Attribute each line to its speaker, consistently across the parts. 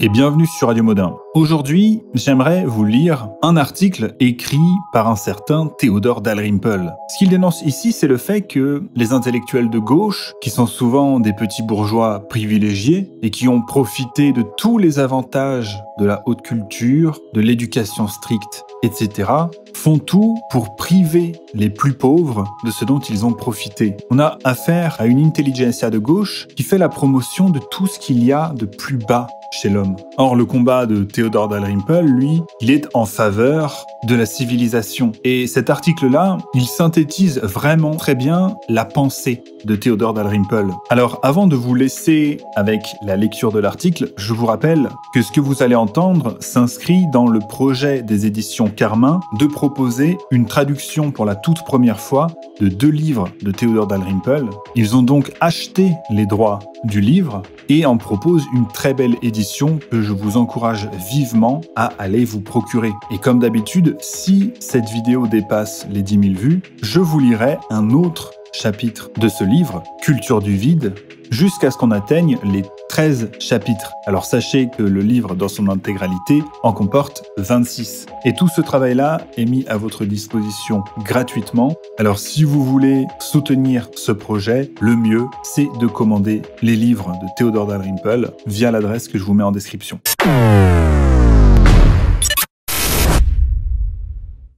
Speaker 1: et bienvenue sur Radio Modin. Aujourd'hui, j'aimerais vous lire un article écrit par un certain Théodore Dalrymple. Ce qu'il dénonce ici, c'est le fait que les intellectuels de gauche, qui sont souvent des petits bourgeois privilégiés et qui ont profité de tous les avantages de la haute culture, de l'éducation stricte, etc., font tout pour priver les plus pauvres de ce dont ils ont profité. On a affaire à une intelligentsia de gauche qui fait la promotion de tout ce qu'il y a de plus bas chez l'homme. Or, le combat de Theodore Dalrymple, lui, il est en faveur de la civilisation. Et cet article-là, il synthétise vraiment très bien la pensée de Theodore Dalrymple. Alors, avant de vous laisser avec la lecture de l'article, je vous rappelle que ce que vous allez entendre s'inscrit dans le projet des éditions Carmin de proposer une traduction pour la toute première fois de deux livres de Theodore Dalrymple. Ils ont donc acheté les droits du livre et en proposent une très belle édition que euh, je vous encourage vivement à aller vous procurer. Et comme d'habitude, si cette vidéo dépasse les 10 000 vues, je vous lirai un autre chapitre de ce livre, Culture du vide, jusqu'à ce qu'on atteigne les 13 chapitres. Alors sachez que le livre dans son intégralité en comporte 26. Et tout ce travail-là est mis à votre disposition gratuitement. Alors si vous voulez soutenir ce projet, le mieux, c'est de commander les livres de Theodore Dalrymple via l'adresse que je vous mets en description.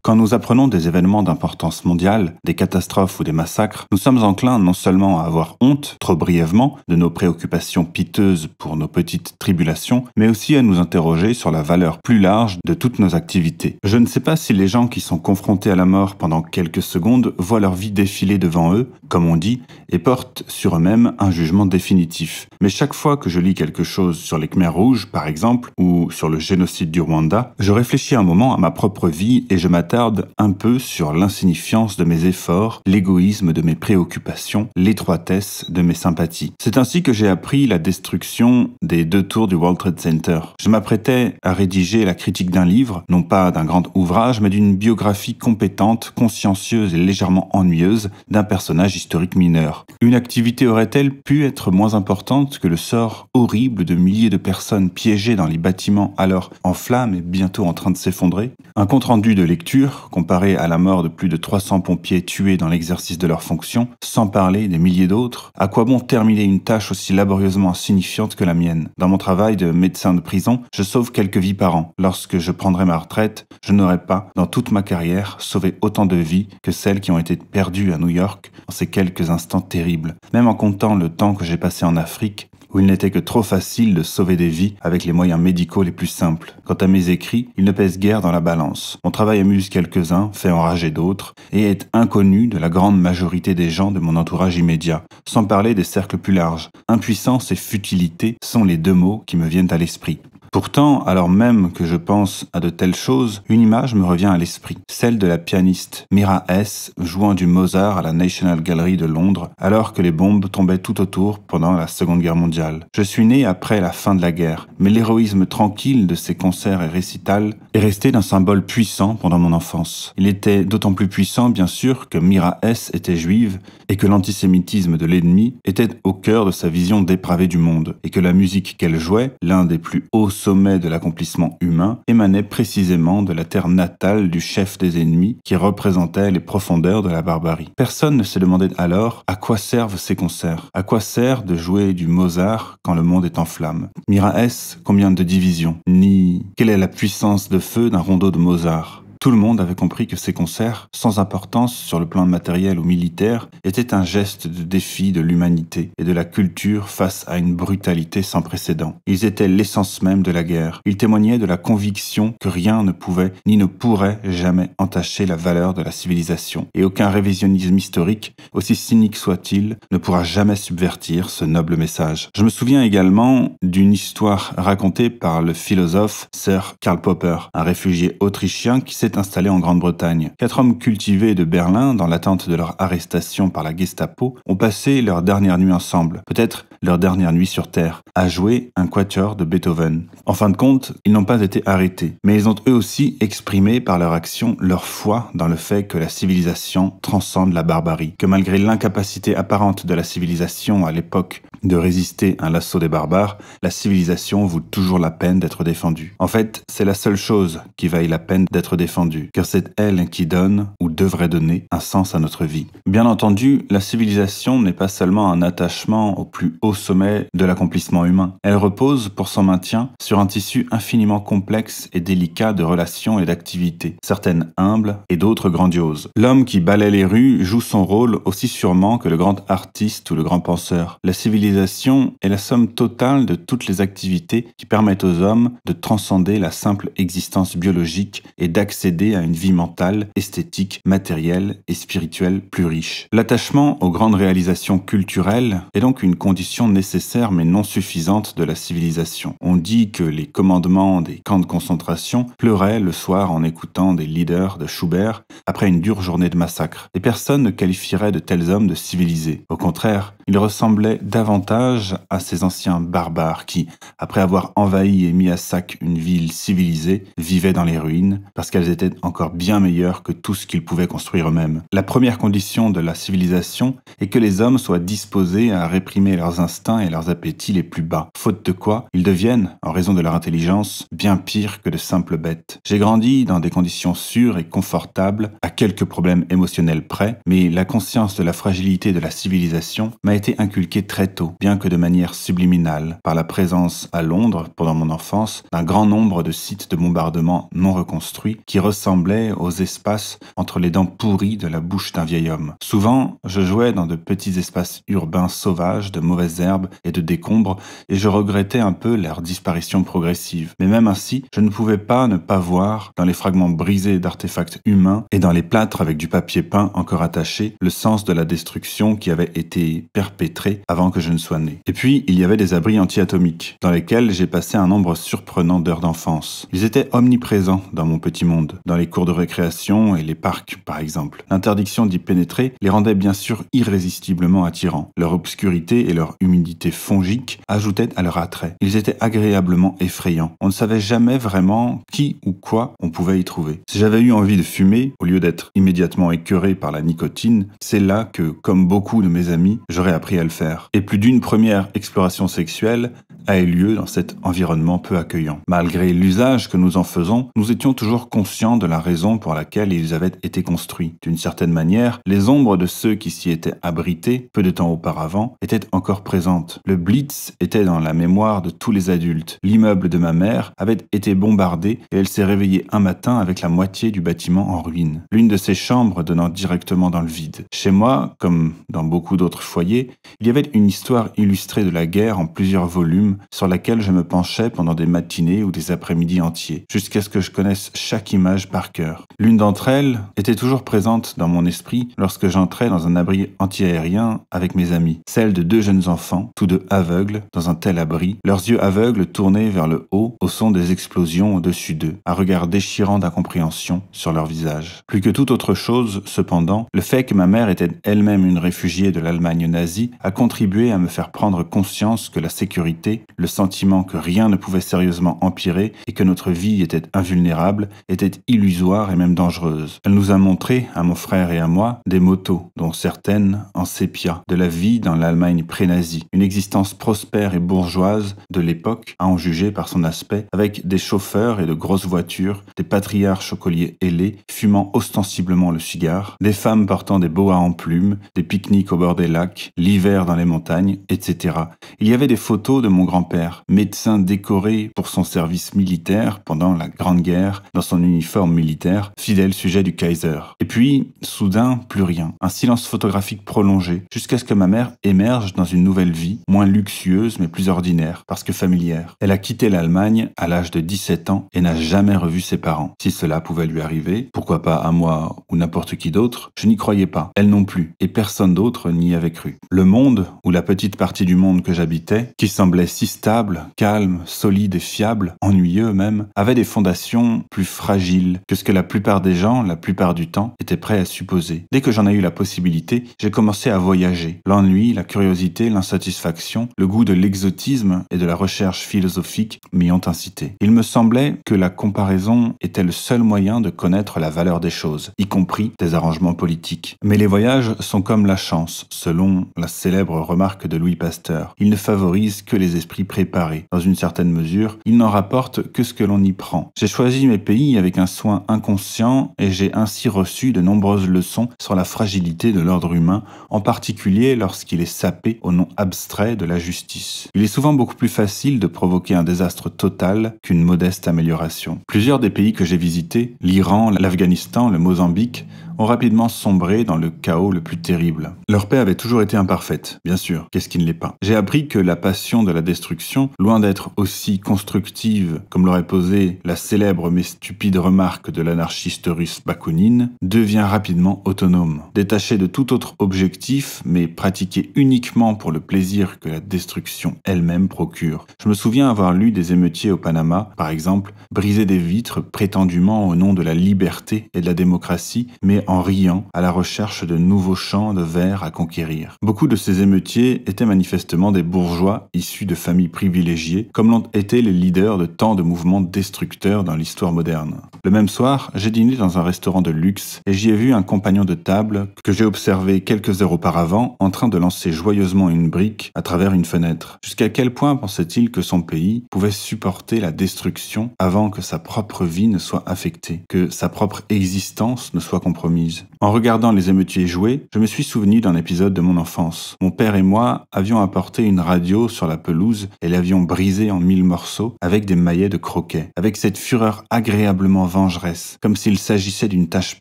Speaker 1: Quand nous apprenons des événements d'importance mondiale, des catastrophes ou des massacres, nous sommes enclins non seulement à avoir honte, trop brièvement, de nos préoccupations piteuses pour nos petites tribulations, mais aussi à nous interroger sur la valeur plus large de toutes nos activités. Je ne sais pas si les gens qui sont confrontés à la mort pendant quelques secondes voient leur vie défiler devant eux, comme on dit, et portent sur eux-mêmes un jugement définitif. Mais chaque fois que je lis quelque chose sur les Khmers rouges, par exemple, ou sur le génocide du Rwanda, je réfléchis un moment à ma propre vie et je m'attache un peu sur l'insignifiance de mes efforts, l'égoïsme de mes préoccupations, l'étroitesse de mes sympathies. C'est ainsi que j'ai appris la destruction des deux tours du World Trade Center. Je m'apprêtais à rédiger la critique d'un livre, non pas d'un grand ouvrage, mais d'une biographie compétente, consciencieuse et légèrement ennuyeuse d'un personnage historique mineur. Une activité aurait-elle pu être moins importante que le sort horrible de milliers de personnes piégées dans les bâtiments alors en flammes et bientôt en train de s'effondrer Un compte-rendu de lecture comparé à la mort de plus de 300 pompiers tués dans l'exercice de leur fonction, sans parler des milliers d'autres, à quoi bon terminer une tâche aussi laborieusement insignifiante que la mienne Dans mon travail de médecin de prison, je sauve quelques vies par an. Lorsque je prendrai ma retraite, je n'aurai pas, dans toute ma carrière, sauvé autant de vies que celles qui ont été perdues à New York en ces quelques instants terribles. Même en comptant le temps que j'ai passé en Afrique, où il n'était que trop facile de sauver des vies avec les moyens médicaux les plus simples. Quant à mes écrits, ils ne pèsent guère dans la balance. Mon travail amuse quelques-uns, fait enrager d'autres, et est inconnu de la grande majorité des gens de mon entourage immédiat, sans parler des cercles plus larges. Impuissance et futilité sont les deux mots qui me viennent à l'esprit. Pourtant, alors même que je pense à de telles choses, une image me revient à l'esprit, celle de la pianiste Mira S jouant du Mozart à la National Gallery de Londres alors que les bombes tombaient tout autour pendant la Seconde Guerre mondiale. Je suis né après la fin de la guerre, mais l'héroïsme tranquille de ses concerts et récitals est resté d'un symbole puissant pendant mon enfance. Il était d'autant plus puissant bien sûr que Mira S était juive et que l'antisémitisme de l'ennemi était au cœur de sa vision dépravée du monde et que la musique qu'elle jouait, l'un des plus hauts sommet de l'accomplissement humain émanait précisément de la terre natale du chef des ennemis qui représentait les profondeurs de la barbarie. Personne ne s'est demandait alors à quoi servent ces concerts, à quoi sert de jouer du Mozart quand le monde est en flammes. Mira S, combien de divisions Ni quelle est la puissance de feu d'un rondeau de Mozart tout le monde avait compris que ces concerts, sans importance sur le plan matériel ou militaire, étaient un geste de défi de l'humanité et de la culture face à une brutalité sans précédent. Ils étaient l'essence même de la guerre. Ils témoignaient de la conviction que rien ne pouvait ni ne pourrait jamais entacher la valeur de la civilisation. Et aucun révisionnisme historique, aussi cynique soit-il, ne pourra jamais subvertir ce noble message. Je me souviens également d'une histoire racontée par le philosophe Sir Karl Popper, un réfugié autrichien qui s'est installés en Grande-Bretagne. Quatre hommes cultivés de Berlin, dans l'attente de leur arrestation par la Gestapo, ont passé leur dernière nuit ensemble, peut-être leur dernière nuit sur Terre, à jouer un quatuor de Beethoven. En fin de compte, ils n'ont pas été arrêtés, mais ils ont eux aussi exprimé par leur action leur foi dans le fait que la civilisation transcende la barbarie, que malgré l'incapacité apparente de la civilisation à l'époque de résister à l'assaut des barbares, la civilisation vaut toujours la peine d'être défendue. En fait, c'est la seule chose qui vaille la peine d'être défendue car c'est elle qui donne, ou devrait donner, un sens à notre vie. Bien entendu, la civilisation n'est pas seulement un attachement au plus haut sommet de l'accomplissement humain. Elle repose, pour son maintien, sur un tissu infiniment complexe et délicat de relations et d'activités, certaines humbles et d'autres grandioses. L'homme qui balaie les rues joue son rôle aussi sûrement que le grand artiste ou le grand penseur. La civilisation est la somme totale de toutes les activités qui permettent aux hommes de transcender la simple existence biologique et d'accéder à une vie mentale, esthétique, matérielle et spirituelle plus riche. L'attachement aux grandes réalisations culturelles est donc une condition nécessaire mais non suffisante de la civilisation. On dit que les commandements des camps de concentration pleuraient le soir en écoutant des leaders de Schubert après une dure journée de massacre. Et personne ne qualifierait de tels hommes de civilisés. Au contraire, ils ressemblaient davantage à ces anciens barbares qui, après avoir envahi et mis à sac une ville civilisée, vivaient dans les ruines parce qu'elles était encore bien meilleur que tout ce qu'ils pouvaient construire eux-mêmes. La première condition de la civilisation est que les hommes soient disposés à réprimer leurs instincts et leurs appétits les plus bas, faute de quoi ils deviennent, en raison de leur intelligence, bien pires que de simples bêtes. J'ai grandi dans des conditions sûres et confortables, à quelques problèmes émotionnels près, mais la conscience de la fragilité de la civilisation m'a été inculquée très tôt, bien que de manière subliminale, par la présence à Londres, pendant mon enfance, d'un grand nombre de sites de bombardement non reconstruits qui ressemblaient aux espaces entre les dents pourries de la bouche d'un vieil homme. Souvent, je jouais dans de petits espaces urbains sauvages, de mauvaises herbes et de décombres, et je regrettais un peu leur disparition progressive. Mais même ainsi, je ne pouvais pas ne pas voir, dans les fragments brisés d'artefacts humains et dans les plâtres avec du papier peint encore attaché, le sens de la destruction qui avait été perpétrée avant que je ne sois né. Et puis, il y avait des abris anti-atomiques, dans lesquels j'ai passé un nombre surprenant d'heures d'enfance. Ils étaient omniprésents dans mon petit monde dans les cours de récréation et les parcs par exemple. L'interdiction d'y pénétrer les rendait bien sûr irrésistiblement attirants. Leur obscurité et leur humidité fongique ajoutaient à leur attrait. Ils étaient agréablement effrayants. On ne savait jamais vraiment qui ou quoi on pouvait y trouver. Si j'avais eu envie de fumer, au lieu d'être immédiatement écœuré par la nicotine, c'est là que, comme beaucoup de mes amis, j'aurais appris à le faire. Et plus d'une première exploration sexuelle a eu lieu dans cet environnement peu accueillant. Malgré l'usage que nous en faisons, nous étions toujours conscients de la raison pour laquelle ils avaient été construits. D'une certaine manière, les ombres de ceux qui s'y étaient abrités peu de temps auparavant étaient encore présentes. Le Blitz était dans la mémoire de tous les adultes. L'immeuble de ma mère avait été bombardé et elle s'est réveillée un matin avec la moitié du bâtiment en ruine. L'une de ses chambres donnant directement dans le vide. Chez moi, comme dans beaucoup d'autres foyers, il y avait une histoire illustrée de la guerre en plusieurs volumes sur laquelle je me penchais pendant des matinées ou des après-midi entiers, jusqu'à ce que je connaisse chaque image par cœur. L'une d'entre elles était toujours présente dans mon esprit lorsque j'entrais dans un abri antiaérien avec mes amis, celle de deux jeunes enfants, tous deux aveugles, dans un tel abri, leurs yeux aveugles tournés vers le haut au son des explosions au-dessus d'eux, un regard déchirant d'incompréhension sur leur visage. Plus que toute autre chose, cependant, le fait que ma mère était elle-même une réfugiée de l'Allemagne nazie a contribué à me faire prendre conscience que la sécurité, le sentiment que rien ne pouvait sérieusement empirer et que notre vie était invulnérable, était illusoire et même dangereuse. Elle nous a montré, à mon frère et à moi, des motos, dont certaines en sépia, de la vie dans l'Allemagne pré-nazie, une existence prospère et bourgeoise de l'époque, à en juger par son aspect, avec des chauffeurs et de grosses voitures, des patriarches chocoliers ailés fumant ostensiblement le cigare, des femmes portant des boas en plumes, des pique-niques au bord des lacs, l'hiver dans les montagnes, etc. Il y avait des photos de mon grand-père, médecin décoré pour son service militaire pendant la Grande Guerre, dans son uniforme militaire, fidèle sujet du Kaiser. Et puis, soudain, plus rien. Un silence photographique prolongé, jusqu'à ce que ma mère émerge dans une nouvelle vie, moins luxueuse mais plus ordinaire, parce que familière. Elle a quitté l'Allemagne à l'âge de 17 ans et n'a jamais revu ses parents. Si cela pouvait lui arriver, pourquoi pas à moi ou n'importe qui d'autre, je n'y croyais pas. Elle non plus, et personne d'autre n'y avait cru. Le monde, ou la petite partie du monde que j'habitais, qui semblait si stable, calme, solide et fiable, ennuyeux même, avait des fondations plus fragiles que ce que la plupart des gens, la plupart du temps, étaient prêts à supposer. Dès que j'en ai eu la possibilité, j'ai commencé à voyager. L'ennui, la curiosité, l'insatisfaction, le goût de l'exotisme et de la recherche philosophique m'y ont incité. Il me semblait que la comparaison était le seul moyen de connaître la valeur des choses, y compris des arrangements politiques. Mais les voyages sont comme la chance, selon la célèbre remarque de Louis Pasteur. Ils ne favorisent que les esprits préparés. Dans une certaine mesure, ils n'en rapportent que ce que l'on y prend. J'ai choisi mes pays avec un inconscient et j'ai ainsi reçu de nombreuses leçons sur la fragilité de l'ordre humain, en particulier lorsqu'il est sapé au nom abstrait de la justice. Il est souvent beaucoup plus facile de provoquer un désastre total qu'une modeste amélioration. Plusieurs des pays que j'ai visités, l'Iran, l'Afghanistan, le Mozambique, ont rapidement sombré dans le chaos le plus terrible. Leur paix avait toujours été imparfaite, bien sûr, qu'est-ce qui ne l'est pas. J'ai appris que la passion de la destruction, loin d'être aussi constructive comme l'aurait posé la célèbre mais stupide remarque de l'anarchiste russe Bakounine, devient rapidement autonome. Détachée de tout autre objectif, mais pratiquée uniquement pour le plaisir que la destruction elle-même procure. Je me souviens avoir lu des émeutiers au Panama, par exemple, briser des vitres prétendument au nom de la liberté et de la démocratie, mais en riant à la recherche de nouveaux champs de vers à conquérir. Beaucoup de ces émeutiers étaient manifestement des bourgeois issus de familles privilégiées, comme l'ont été les leaders de tant de mouvements destructeurs dans l'histoire moderne. Le même soir, j'ai dîné dans un restaurant de luxe et j'y ai vu un compagnon de table que j'ai observé quelques heures auparavant en train de lancer joyeusement une brique à travers une fenêtre. Jusqu'à quel point pensait-il que son pays pouvait supporter la destruction avant que sa propre vie ne soit affectée, que sa propre existence ne soit compromise promise En regardant les émeutiers jouer, je me suis souvenu d'un épisode de mon enfance. Mon père et moi avions apporté une radio sur la pelouse et l'avions brisée en mille morceaux avec des maillets de croquet, avec cette fureur agréablement vengeresse, comme s'il s'agissait d'une tâche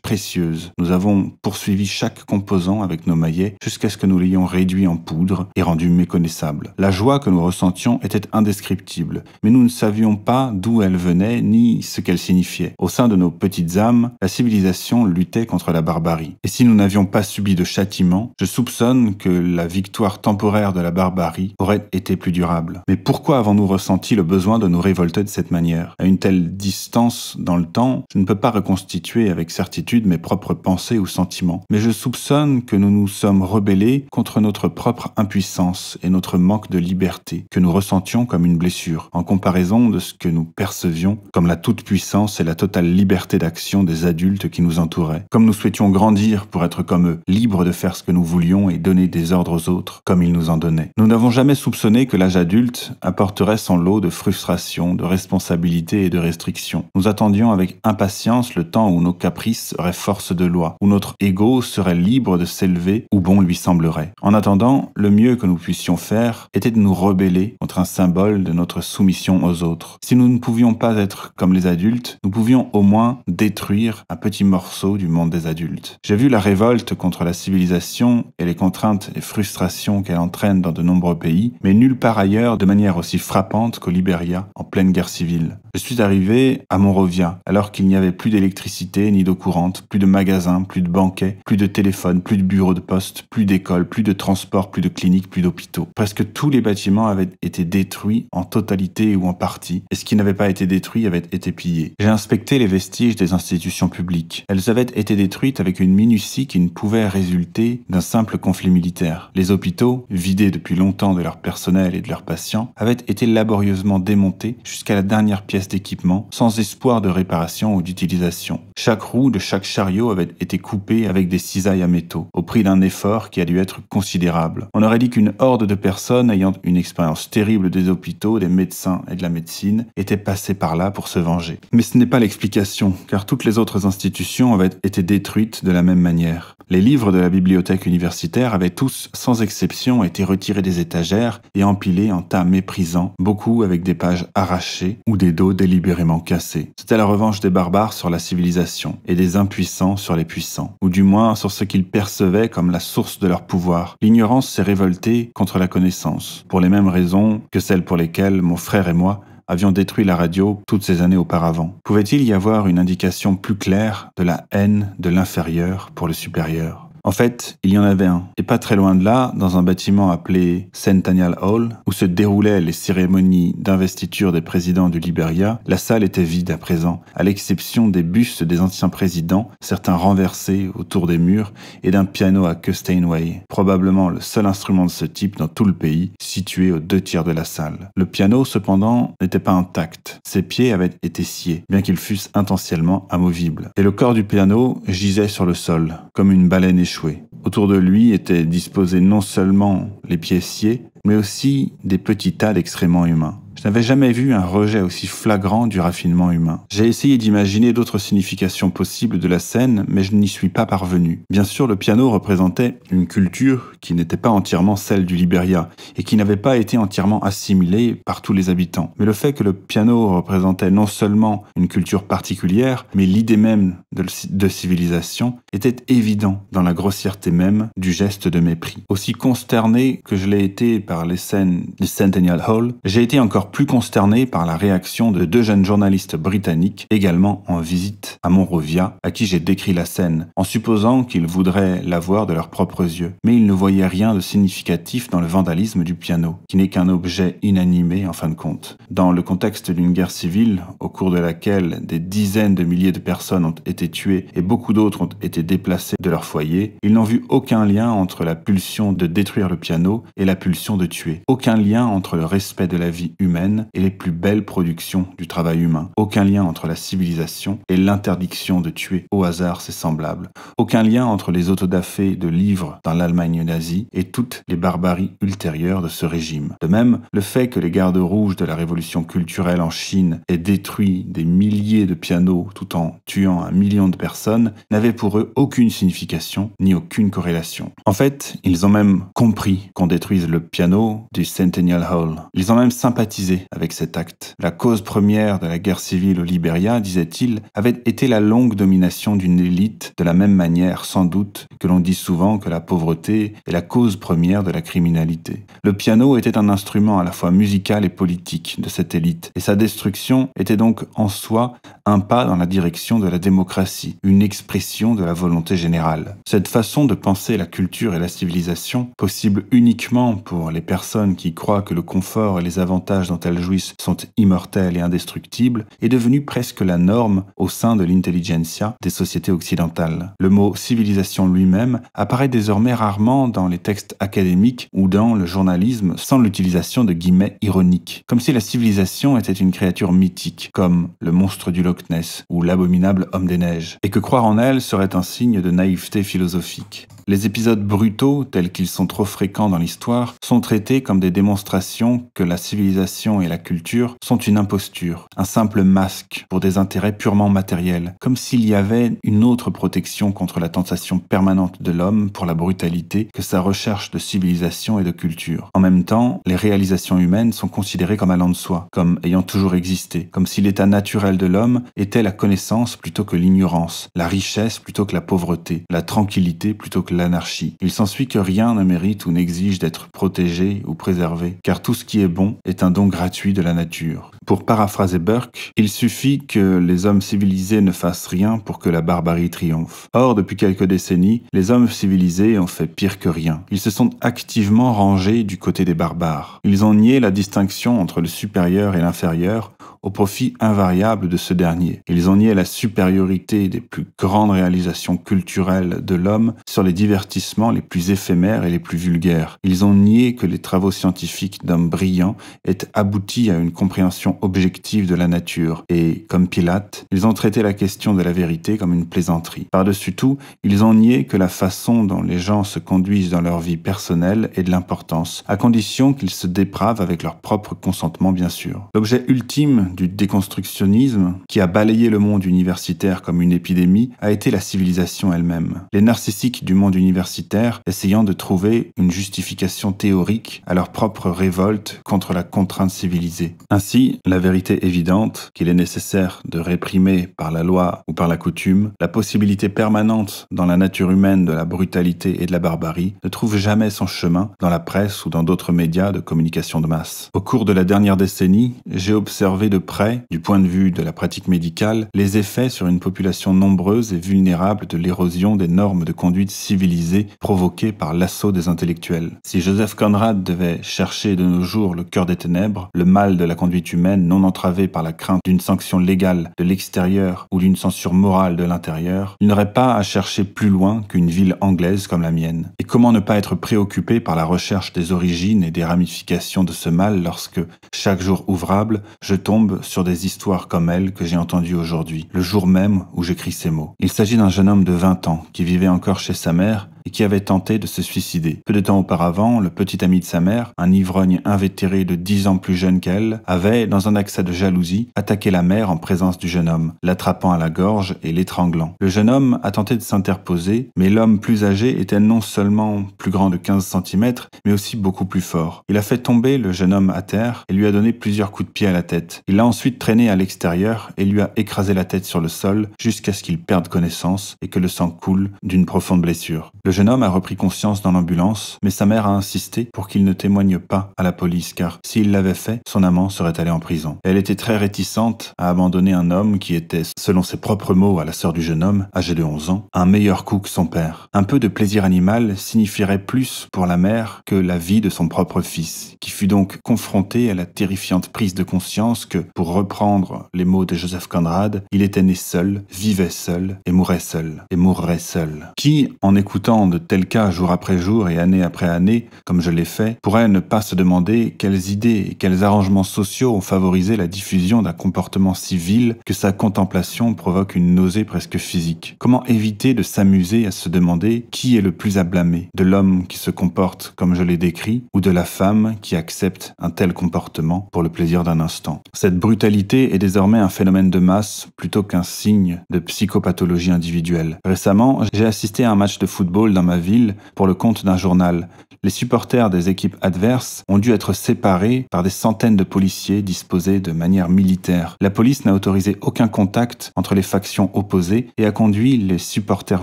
Speaker 1: précieuse. Nous avons poursuivi chaque composant avec nos maillets jusqu'à ce que nous l'ayons réduit en poudre et rendu méconnaissable. La joie que nous ressentions était indescriptible, mais nous ne savions pas d'où elle venait ni ce qu'elle signifiait. Au sein de nos petites âmes, la civilisation luttait contre la barbarie et si nous n'avions pas subi de châtiment, je soupçonne que la victoire temporaire de la barbarie aurait été plus durable. Mais pourquoi avons-nous ressenti le besoin de nous révolter de cette manière À une telle distance dans le temps, je ne peux pas reconstituer avec certitude mes propres pensées ou sentiments. Mais je soupçonne que nous nous sommes rebellés contre notre propre impuissance et notre manque de liberté, que nous ressentions comme une blessure, en comparaison de ce que nous percevions comme la toute-puissance et la totale liberté d'action des adultes qui nous entouraient. Comme nous souhaitions grandir pour être comme eux, libres de faire ce que nous voulions et donner des ordres aux autres comme ils nous en donnaient. Nous n'avons jamais soupçonné que l'âge adulte apporterait son lot de frustration, de responsabilité et de restrictions. Nous attendions avec impatience le temps où nos caprices auraient force de loi, où notre ego serait libre de s'élever où bon lui semblerait. En attendant, le mieux que nous puissions faire était de nous rebeller contre un symbole de notre soumission aux autres. Si nous ne pouvions pas être comme les adultes, nous pouvions au moins détruire un petit morceau du monde des adultes. J'ai vu la révolte contre la civilisation et les contraintes et frustrations qu'elle entraîne dans de nombreux pays, mais nulle part ailleurs de manière aussi frappante qu'au Libéria, en pleine guerre civile. Je suis arrivé à Monrovia alors qu'il n'y avait plus d'électricité ni d'eau courante, plus de magasins, plus de banquets, plus de téléphones, plus de bureaux de poste, plus d'écoles, plus de transports, plus de cliniques, plus d'hôpitaux. Presque tous les bâtiments avaient été détruits en totalité ou en partie, et ce qui n'avait pas été détruit avait été pillé. J'ai inspecté les vestiges des institutions publiques. Elles avaient été détruites avec une minutie qui ne pouvait résulter d'un simple conflit militaire. Les hôpitaux, vidés depuis longtemps de leur personnel et de leurs patients, avaient été laborieusement démontés jusqu'à la dernière pièce équipement sans espoir de réparation ou d'utilisation. Chaque roue de chaque chariot avait été coupée avec des cisailles à métaux, au prix d'un effort qui a dû être considérable. On aurait dit qu'une horde de personnes ayant une expérience terrible des hôpitaux, des médecins et de la médecine étaient passées par là pour se venger. Mais ce n'est pas l'explication, car toutes les autres institutions avaient été détruites de la même manière. Les livres de la bibliothèque universitaire avaient tous, sans exception, été retirés des étagères et empilés en tas méprisants, beaucoup avec des pages arrachées ou des dos délibérément cassé. C'était la revanche des barbares sur la civilisation et des impuissants sur les puissants, ou du moins sur ce qu'ils percevaient comme la source de leur pouvoir. L'ignorance s'est révoltée contre la connaissance, pour les mêmes raisons que celles pour lesquelles mon frère et moi avions détruit la radio toutes ces années auparavant. Pouvait-il y avoir une indication plus claire de la haine de l'inférieur pour le supérieur en fait, il y en avait un, et pas très loin de là, dans un bâtiment appelé Centennial Hall, où se déroulaient les cérémonies d'investiture des présidents du Liberia, la salle était vide à présent, à l'exception des bustes des anciens présidents, certains renversés autour des murs, et d'un piano à queue Steinway, probablement le seul instrument de ce type dans tout le pays, situé aux deux tiers de la salle. Le piano, cependant, n'était pas intact, ses pieds avaient été sciés, bien qu'ils fussent intentionnellement amovibles, et le corps du piano gisait sur le sol, comme une baleine échouée Autour de lui étaient disposés non seulement les piéciers, mais aussi des petits tas extrêmement humains n'avais jamais vu un rejet aussi flagrant du raffinement humain. J'ai essayé d'imaginer d'autres significations possibles de la scène, mais je n'y suis pas parvenu. Bien sûr, le piano représentait une culture qui n'était pas entièrement celle du Liberia, et qui n'avait pas été entièrement assimilée par tous les habitants. Mais le fait que le piano représentait non seulement une culture particulière, mais l'idée même de, de civilisation était évident dans la grossièreté même du geste de mépris. Aussi consterné que je l'ai été par les scènes du Centennial Hall, j'ai été encore plus plus consterné par la réaction de deux jeunes journalistes britanniques également en visite à Monrovia, à qui j'ai décrit la scène, en supposant qu'ils voudraient la voir de leurs propres yeux. Mais ils ne voyaient rien de significatif dans le vandalisme du piano, qui n'est qu'un objet inanimé en fin de compte. Dans le contexte d'une guerre civile, au cours de laquelle des dizaines de milliers de personnes ont été tuées et beaucoup d'autres ont été déplacées de leur foyer, ils n'ont vu aucun lien entre la pulsion de détruire le piano et la pulsion de tuer, aucun lien entre le respect de la vie humaine et les plus belles productions du travail humain. Aucun lien entre la civilisation et l'interdiction de tuer au hasard ses semblables. Aucun lien entre les autodafés de livres dans l'Allemagne nazie et toutes les barbaries ultérieures de ce régime. De même, le fait que les gardes rouges de la révolution culturelle en Chine aient détruit des milliers de pianos tout en tuant un million de personnes n'avait pour eux aucune signification ni aucune corrélation. En fait, ils ont même compris qu'on détruise le piano du Centennial Hall. Ils ont même sympathisé avec cet acte. La cause première de la guerre civile au Libéria, disait-il, avait été la longue domination d'une élite, de la même manière, sans doute, que l'on dit souvent que la pauvreté est la cause première de la criminalité. Le piano était un instrument à la fois musical et politique de cette élite, et sa destruction était donc en soi un pas dans la direction de la démocratie, une expression de la volonté générale. Cette façon de penser la culture et la civilisation, possible uniquement pour les personnes qui croient que le confort et les avantages dans elles jouissent sont immortelles et indestructibles est devenu presque la norme au sein de l'intelligentsia des sociétés occidentales. Le mot civilisation lui-même apparaît désormais rarement dans les textes académiques ou dans le journalisme sans l'utilisation de guillemets ironiques, comme si la civilisation était une créature mythique, comme le monstre du Loch Ness ou l'abominable homme des neiges, et que croire en elle serait un signe de naïveté philosophique. Les épisodes brutaux, tels qu'ils sont trop fréquents dans l'histoire, sont traités comme des démonstrations que la civilisation et la culture sont une imposture, un simple masque pour des intérêts purement matériels, comme s'il y avait une autre protection contre la tentation permanente de l'homme pour la brutalité que sa recherche de civilisation et de culture. En même temps, les réalisations humaines sont considérées comme allant de soi, comme ayant toujours existé, comme si l'état naturel de l'homme était la connaissance plutôt que l'ignorance, la richesse plutôt que la pauvreté, la tranquillité plutôt que l'anarchie. Il s'ensuit que rien ne mérite ou n'exige d'être protégé ou préservé, car tout ce qui est bon est un don gratuit de la nature. Pour paraphraser Burke, il suffit que les hommes civilisés ne fassent rien pour que la barbarie triomphe. Or, depuis quelques décennies, les hommes civilisés ont fait pire que rien. Ils se sont activement rangés du côté des barbares. Ils ont nié la distinction entre le supérieur et l'inférieur au profit invariable de ce dernier. Ils ont nié la supériorité des plus grandes réalisations culturelles de l'homme sur les divertissements les plus éphémères et les plus vulgaires. Ils ont nié que les travaux scientifiques d'hommes brillants aient abouti à une compréhension objective de la nature, et, comme Pilate, ils ont traité la question de la vérité comme une plaisanterie. Par-dessus tout, ils ont nié que la façon dont les gens se conduisent dans leur vie personnelle ait de l'importance, à condition qu'ils se dépravent avec leur propre consentement bien sûr. L'objet ultime du déconstructionnisme, qui a balayé le monde universitaire comme une épidémie, a été la civilisation elle-même. Les narcissiques du monde universitaire essayant de trouver une justification théorique à leur propre révolte contre la contrainte civilisée. Ainsi, la vérité évidente qu'il est nécessaire de réprimer par la loi ou par la coutume, la possibilité permanente dans la nature humaine de la brutalité et de la barbarie, ne trouve jamais son chemin dans la presse ou dans d'autres médias de communication de masse. Au cours de la dernière décennie, j'ai observé près, du point de vue de la pratique médicale, les effets sur une population nombreuse et vulnérable de l'érosion des normes de conduite civilisées provoquées par l'assaut des intellectuels. Si Joseph Conrad devait chercher de nos jours le cœur des ténèbres, le mal de la conduite humaine non entravée par la crainte d'une sanction légale de l'extérieur ou d'une censure morale de l'intérieur, il n'aurait pas à chercher plus loin qu'une ville anglaise comme la mienne. Et comment ne pas être préoccupé par la recherche des origines et des ramifications de ce mal lorsque, chaque jour ouvrable, je tombe sur des histoires comme elle que j'ai entendues aujourd'hui, le jour même où j'écris ces mots. Il s'agit d'un jeune homme de 20 ans qui vivait encore chez sa mère et qui avait tenté de se suicider. Peu de temps auparavant, le petit ami de sa mère, un ivrogne invétéré de 10 ans plus jeune qu'elle, avait, dans un accès de jalousie, attaqué la mère en présence du jeune homme, l'attrapant à la gorge et l'étranglant. Le jeune homme a tenté de s'interposer, mais l'homme plus âgé était non seulement plus grand de 15 cm, mais aussi beaucoup plus fort. Il a fait tomber le jeune homme à terre et lui a donné plusieurs coups de pied à la tête. Il l'a ensuite traîné à l'extérieur et lui a écrasé la tête sur le sol jusqu'à ce qu'il perde connaissance et que le sang coule d'une profonde blessure jeune homme a repris conscience dans l'ambulance, mais sa mère a insisté pour qu'il ne témoigne pas à la police car s'il l'avait fait, son amant serait allé en prison. Elle était très réticente à abandonner un homme qui était, selon ses propres mots à la sœur du jeune homme, âgé de 11 ans, un meilleur coup que son père. Un peu de plaisir animal signifierait plus pour la mère que la vie de son propre fils, qui fut donc confronté à la terrifiante prise de conscience que, pour reprendre les mots de Joseph Conrad, il était né seul, vivait seul et mourait seul, et mourrait seul. Qui, en écoutant de tels cas jour après jour et année après année, comme je l'ai fait, pourrait ne pas se demander quelles idées et quels arrangements sociaux ont favorisé la diffusion d'un comportement si vil que sa contemplation provoque une nausée presque physique. Comment éviter de s'amuser à se demander qui est le plus à blâmer, de l'homme qui se comporte comme je l'ai décrit, ou de la femme qui accepte un tel comportement pour le plaisir d'un instant. Cette brutalité est désormais un phénomène de masse plutôt qu'un signe de psychopathologie individuelle. Récemment, j'ai assisté à un match de football dans ma ville pour le compte d'un journal. Les supporters des équipes adverses ont dû être séparés par des centaines de policiers disposés de manière militaire. La police n'a autorisé aucun contact entre les factions opposées et a conduit les supporters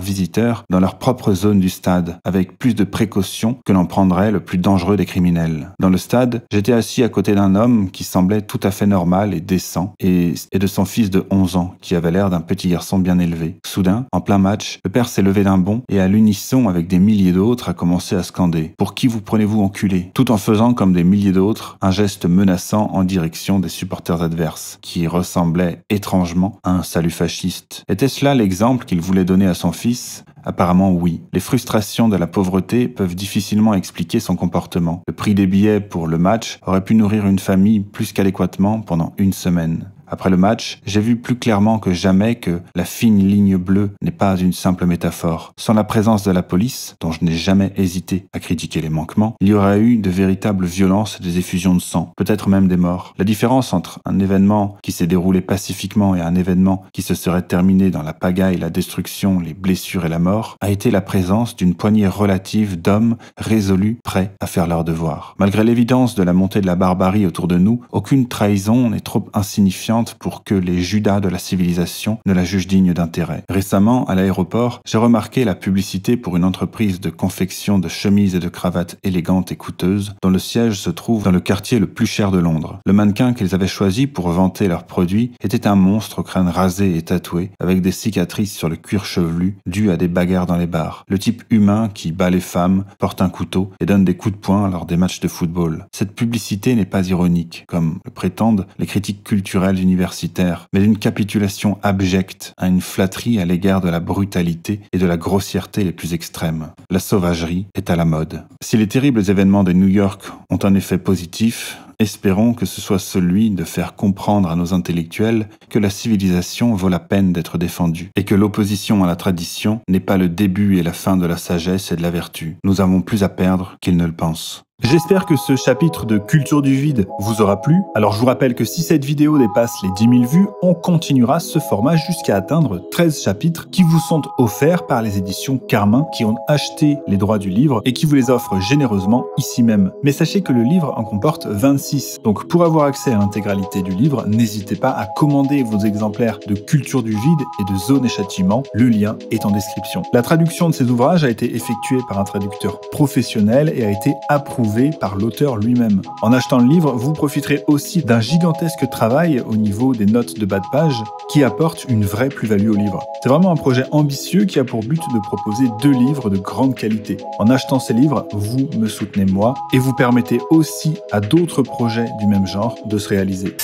Speaker 1: visiteurs dans leur propre zone du stade, avec plus de précautions que l'on prendrait le plus dangereux des criminels. Dans le stade, j'étais assis à côté d'un homme qui semblait tout à fait normal et décent, et, de son fils de 11 ans, qui avait l'air d'un petit garçon bien élevé. Soudain, en plein match, le père s'est levé d'un bond et à l'unisson avec des milliers d'autres, a commencé à scander. Pour qui vous prenez-vous enculé Tout en faisant, comme des milliers d'autres, un geste menaçant en direction des supporters adverses, qui ressemblait étrangement à un salut fasciste. Était-ce là l'exemple qu'il voulait donner à son fils Apparemment oui. Les frustrations de la pauvreté peuvent difficilement expliquer son comportement. Le prix des billets pour le match aurait pu nourrir une famille plus qu'adéquatement pendant une semaine. Après le match, j'ai vu plus clairement que jamais que la fine ligne bleue n'est pas une simple métaphore. Sans la présence de la police, dont je n'ai jamais hésité à critiquer les manquements, il y aurait eu de véritables violences, et des effusions de sang, peut-être même des morts. La différence entre un événement qui s'est déroulé pacifiquement et un événement qui se serait terminé dans la pagaille, la destruction, les blessures et la mort, a été la présence d'une poignée relative d'hommes résolus, prêts à faire leur devoir. Malgré l'évidence de la montée de la barbarie autour de nous, aucune trahison n'est trop insignifiante pour que les Judas de la civilisation ne la jugent digne d'intérêt. Récemment, à l'aéroport, j'ai remarqué la publicité pour une entreprise de confection de chemises et de cravates élégantes et coûteuses, dont le siège se trouve dans le quartier le plus cher de Londres. Le mannequin qu'ils avaient choisi pour vanter leurs produits était un monstre au crâne rasé et tatoué, avec des cicatrices sur le cuir chevelu dues à des bagarres dans les bars. Le type humain qui bat les femmes, porte un couteau et donne des coups de poing lors des matchs de football. Cette publicité n'est pas ironique, comme le prétendent les critiques culturelles universitaire, mais d'une capitulation abjecte à une flatterie à l'égard de la brutalité et de la grossièreté les plus extrêmes. La sauvagerie est à la mode. Si les terribles événements de New York ont un effet positif, espérons que ce soit celui de faire comprendre à nos intellectuels que la civilisation vaut la peine d'être défendue et que l'opposition à la tradition n'est pas le début et la fin de la sagesse et de la vertu. Nous avons plus à perdre qu'ils ne le pensent. J'espère que ce chapitre de Culture du vide vous aura plu. Alors je vous rappelle que si cette vidéo dépasse les 10 000 vues, on continuera ce format jusqu'à atteindre 13 chapitres qui vous sont offerts par les éditions Carmin qui ont acheté les droits du livre et qui vous les offrent généreusement ici même. Mais sachez que le livre en comporte 26. Donc pour avoir accès à l'intégralité du livre, n'hésitez pas à commander vos exemplaires de Culture du vide et de Zone et châtiment. Le lien est en description. La traduction de ces ouvrages a été effectuée par un traducteur professionnel et a été approuvée par l'auteur lui-même. En achetant le livre, vous profiterez aussi d'un gigantesque travail au niveau des notes de bas de page qui apporte une vraie plus-value au livre. C'est vraiment un projet ambitieux qui a pour but de proposer deux livres de grande qualité. En achetant ces livres, vous me soutenez moi et vous permettez aussi à d'autres projets du même genre de se réaliser.